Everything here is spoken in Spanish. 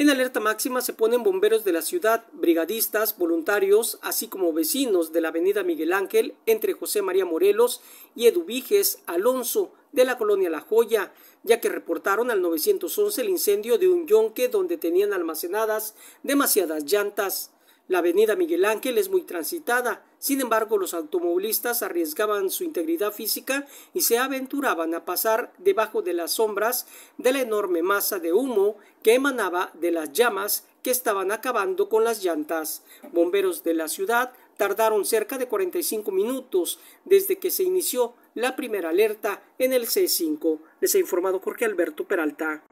En alerta máxima se ponen bomberos de la ciudad, brigadistas, voluntarios, así como vecinos de la avenida Miguel Ángel entre José María Morelos y Eduviges Alonso de la colonia La Joya, ya que reportaron al 911 el incendio de un yonque donde tenían almacenadas demasiadas llantas. La avenida Miguel Ángel es muy transitada, sin embargo los automovilistas arriesgaban su integridad física y se aventuraban a pasar debajo de las sombras de la enorme masa de humo que emanaba de las llamas que estaban acabando con las llantas. Bomberos de la ciudad tardaron cerca de 45 minutos desde que se inició la primera alerta en el C5. Les ha informado Jorge Alberto Peralta.